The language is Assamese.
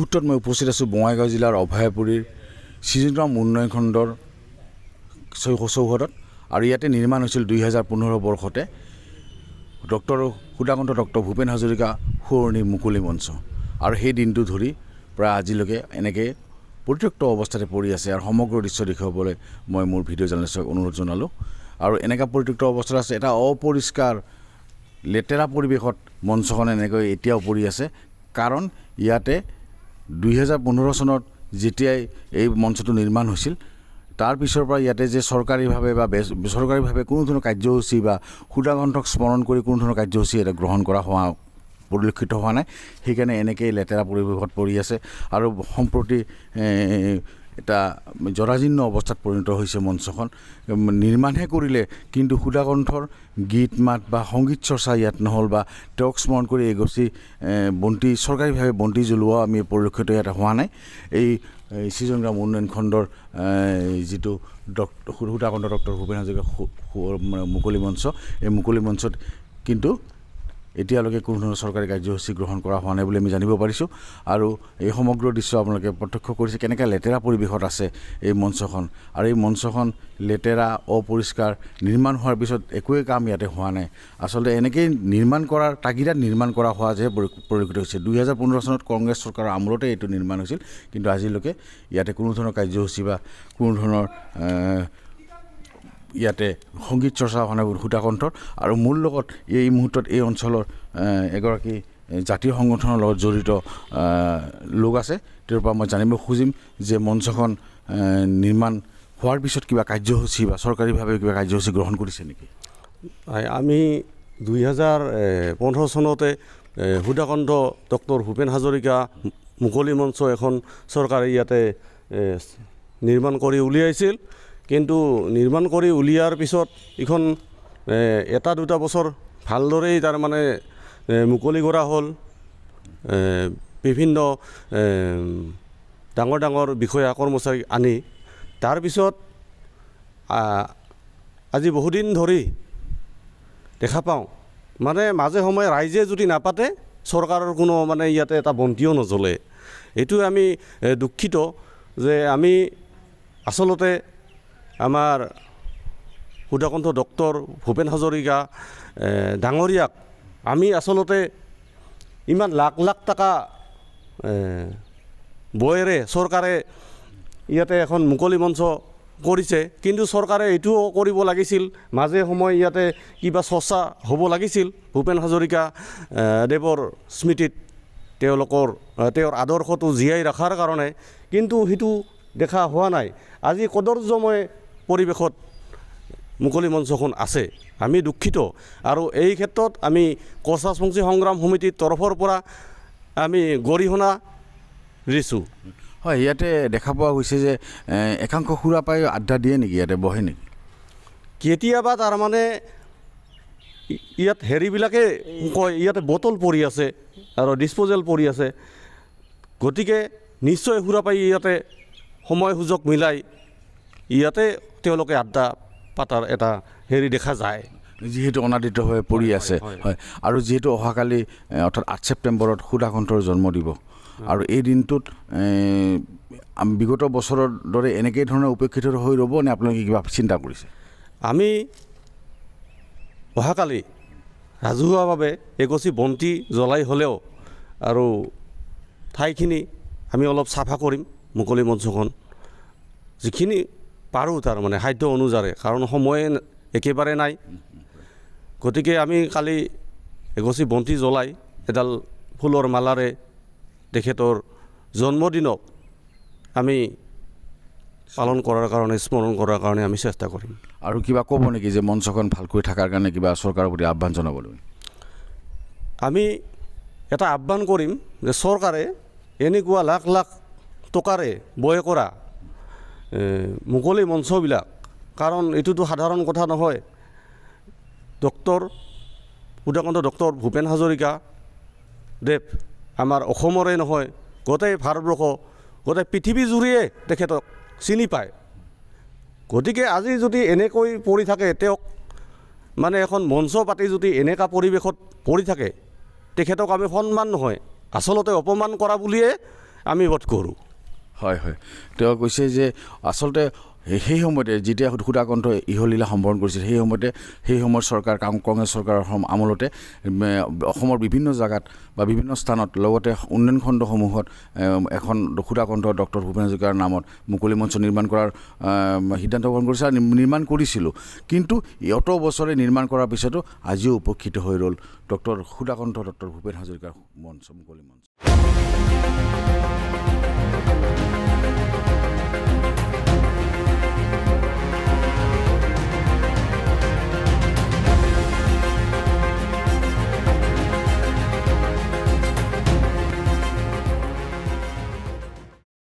সূত্ৰত মই উপস্থিত আছোঁ বঙাইগাঁও জিলাৰ অভয়াপুৰীৰ শ্ৰীজনৰাম উন্নয়ন খণ্ডৰ চৌহদত আৰু ইয়াতে নিৰ্মাণ হৈছিল দুহেজাৰ পোন্ধৰ বৰ্ষতে ডক্টৰ সুদাকণ্ঠ ডক্টৰ ভূপেন হাজৰিকা সোঁৱৰণী মুকলি মঞ্চ আৰু সেই দিনটো ধৰি প্ৰায় আজিলৈকে এনেকৈ পৰিত্যক্ত অৱস্থাতে পৰি আছে আৰু সমগ্ৰ দৃশ্য দেখুৱাবলৈ মই মোৰ ভিডিঅ' জাৰ্নেলিষ্টক অনুৰোধ জনালোঁ আৰু এনেকুৱা পৰিত্যক্ত অৱস্থাত আছে এটা অপৰিষ্কাৰ লেতেৰা পৰিৱেশত মঞ্চখন এনেকৈ এতিয়াও পৰি আছে কাৰণ ইয়াতে দুহেজাৰ পোন্ধৰ চনত যেতিয়াই এই মঞ্চটো নিৰ্মাণ হৈছিল তাৰপিছৰ পৰা ইয়াতে যে চৰকাৰীভাৱে বা বে বেচৰকাৰীভাৱে কোনো ধৰণৰ কাৰ্যসূচী বা সুদাগন্ধক স্মৰণ কৰি কোনো ধৰণৰ কাৰ্যসূচী ইয়াতে গ্ৰহণ কৰা হোৱা পৰিলক্ষিত হোৱা নাই সেইকাৰণে এনেকৈয়ে লেতেৰা পৰিৱেশত পৰি আছে আৰু সম্প্ৰতি এটা জৰাজীৰ্ণ অৱস্থাত পৰিণত হৈছে মঞ্চখন নিৰ্মাণহে কৰিলে কিন্তু সুদাকণ্ঠৰ গীত মাত বা সংগীত চৰ্চা ইয়াত নহ'ল বা তেওঁক স্মৰণ কৰি এই এগছি বন্তি চৰকাৰীভাৱে বন্তি জ্বলোৱাও আমি পৰিলক্ষিত ইয়াত হোৱা নাই এই শ্ৰীজনগ্ৰাম উন্নয়ন খণ্ডৰ যিটো ডক্টৰ সুদাকণ্ঠ ডক্টৰ ভূপেন হাজৰিকা মানে মুকলি মঞ্চ এই মুকলি মঞ্চত কিন্তু এতিয়ালৈকে কোনো ধৰণৰ চৰকাৰী কাৰ্যসূচী গ্ৰহণ কৰা হোৱা নাই বুলি আমি জানিব পাৰিছোঁ আৰু এই সমগ্ৰ দৃশ্য আপোনালোকে প্ৰত্যক্ষ কৰিছে কেনেকৈ লেতেৰা পৰিৱেশত আছে এই মঞ্চখন আৰু এই মঞ্চখন লেতেৰা অপৰিষ্কাৰ নিৰ্মাণ হোৱাৰ পিছত একোৱেই কাম ইয়াতে হোৱা নাই আচলতে এনেকেই নিৰ্মাণ কৰাৰ তাগিদাত নিৰ্মাণ কৰা হোৱা যে পৰিলক্ষিত হৈছে দুহেজাৰ পোন্ধৰ চনত কংগ্ৰেছ চৰকাৰৰ আমোলতে এইটো নিৰ্মাণ হৈছিল কিন্তু আজিলৈকে ইয়াতে কোনো ধৰণৰ কাৰ্যসূচী বা কোনো ধৰণৰ ইয়াতে সংগীত চৰ্চা মানে সূতাকণ্ঠৰ আৰু মোৰ লগত এই মুহূৰ্তত এই অঞ্চলৰ এগৰাকী জাতীয় সংগঠনৰ লগত জড়িত লোক আছে তেওঁৰ পৰা মই জানিব খুজিম যে মঞ্চখন নিৰ্মাণ হোৱাৰ পিছত কিবা কাৰ্যসূচী বা চৰকাৰীভাৱে কিবা কাৰ্যসূচী গ্ৰহণ কৰিছে নেকি আমি দুহেজাৰ পোন্ধৰ চনতে সুধাকণ্ঠ ডক্টৰ ভূপেন হাজৰিকা মুকলি মঞ্চ এখন চৰকাৰে ইয়াতে নিৰ্মাণ কৰি উলিয়াইছিল কিন্তু নিৰ্মাণ কৰি উলিয়াৰ পিছত ইখন এটা দুটা বছৰ ভালদৰেই তাৰ মানে মুক্তি কৰা হল বিভিন্ন ডাঙৰ ডাঙৰ বিষয়া কৰ্মচাৰী আনি তাৰপিছত আজি বহুদিন ধৰি দেখা পাওঁ মানে মাজে সময়ে ৰাইজে যদি নাপাতে চৰকাৰৰ কোনো মানে ইয়াতে এটা বন্তিও নজ্বলে এইটো আমি দুঃখিত যে আমি আচলতে আমাৰ সুধাকণ্ঠ ডক্তৰ ভূপেন হাজৰিকা ডাঙৰীয়াক আমি আচলতে ইমান লাখ লাখ টকা বয়েৰে চৰকাৰে ইয়াতে এখন মুকলি মঞ্চ কৰিছে কিন্তু চৰকাৰে এইটোও কৰিব লাগিছিল মাজে সময়ে ইয়াতে কিবা চৰ্চা হ'ব লাগিছিল ভূপেন হাজৰিকা দেৱৰ স্মৃতিত তেওঁলোকৰ তেওঁৰ আদৰ্শটো জীয়াই ৰখাৰ কাৰণে কিন্তু সেইটো দেখা হোৱা নাই আজি কদৰ্যময় পৰিৱেশত মুকলি মঞ্চখন আছে আমি দুঃখিত আৰু এই ক্ষেত্ৰত আমি কচাচবংশী সংগ্ৰাম সমিতিৰ তৰফৰ পৰা আমি গৰিহণা দিছোঁ হয় ইয়াতে দেখা পোৱা গৈছে যে একাংশ সুৰা পাই আড্ডা দিয়ে নেকি ইয়াতে বহে নেকি কেতিয়াবা তাৰমানে ইয়াত হেৰিবিলাকে কয় ইয়াতে বটল পৰি আছে আৰু ডিছপ'জেল পৰি আছে গতিকে নিশ্চয় সুৰা পাই ইয়াতে সময় সুযোগ মিলাই ইয়াতে তেওঁলোকে আড্ডা পাতাৰ এটা হেৰি দেখা যায় যিহেতু অনাদৃত হৈ পৰি আছে হয় আৰু যিহেতু অহাকালি অৰ্থাৎ আঠ ছেপ্টেম্বৰত সুধাকণ্ঠৰ জন্মদিব আৰু এই দিনটোত বিগত বছৰৰ দৰে এনেকৈ ধৰণে উপেক্ষিত হৈ ৰ'ব নে আপোনালোকে কিবা চিন্তা কৰিছে আমি অহাকালি ৰাজহুৱাভাৱে এগছি বন্তি জ্বলাই হ'লেও আৰু ঠাইখিনি আমি অলপ চাফা কৰিম মুকলি মঞ্চখন যিখিনি পাৰোঁ তাৰমানে সাধ্য অনুযায়ী কাৰণ সময়ে একেবাৰে নাই গতিকে আমি কালি এগছি বন্তি জ্বলাই এডাল ফুলৰ মালাৰে তেখেতৰ জন্মদিনক আমি পালন কৰাৰ কাৰণে স্মৰণ কৰাৰ কাৰণে আমি চেষ্টা কৰিম আৰু কিবা ক'ব নেকি যে মঞ্চখন ভালকৈ থকাৰ কাৰণে কিবা চৰকাৰৰ প্ৰতি আহ্বান জনাবলৈ আমি এটা আহ্বান কৰিম যে চৰকাৰে এনেকুৱা লাখ লাখ টকাৰে বয় কৰা মুকলি মঞ্চবিলাক কাৰণ এইটোতো সাধাৰণ কথা নহয় ডক্টৰ উদাকান্ত ডক্টৰ ভূপেন হাজৰিকা দেৱ আমাৰ অসমৰে নহয় গোটেই ভাৰতবৰ্ষ গোটেই পৃথিৱীজুৰিয়ে তেখেতক চিনি পায় গতিকে আজি যদি এনেকৈ পৰি থাকে তেওঁক মানে এখন মঞ্চ পাতি যদি এনেকুৱা পৰিৱেশত পৰি থাকে তেখেতক আমি সন্মান নহয় আচলতে অপমান কৰা বুলিয়ে আমি বোধ কৰোঁ হয় হয় তেওঁ কৈছে যে আচলতে সেই সময়তে যেতিয়া সুধাকণ্ঠ ইহলীলা সম্বৰণ কৰিছিল সেই সময়তে সেই সময়ৰ চৰকাৰ কংগ্ৰেছ চৰকাৰৰ আমোলতে অসমৰ বিভিন্ন জেগাত বা বিভিন্ন স্থানত লগতে উন্নয়ন খণ্ডসমূহত এখন সুধাকণ্ঠ ডক্টৰ ভূপেন হাজৰিকাৰ নামত মুকলি মঞ্চ নিৰ্মাণ কৰাৰ সিদ্ধান্ত গ্ৰহণ কৰিছিল আৰু নিৰ্মাণ কৰিছিলোঁ কিন্তু এত বছৰে নিৰ্মাণ কৰাৰ পিছতো আজিও উপক্ষিত হৈ ৰ'ল ডক্টৰ সুধাকণ্ঠ ডক্টৰ ভূপেন হাজৰিকাৰ মঞ্চ মুকলি মঞ্চ Gracias por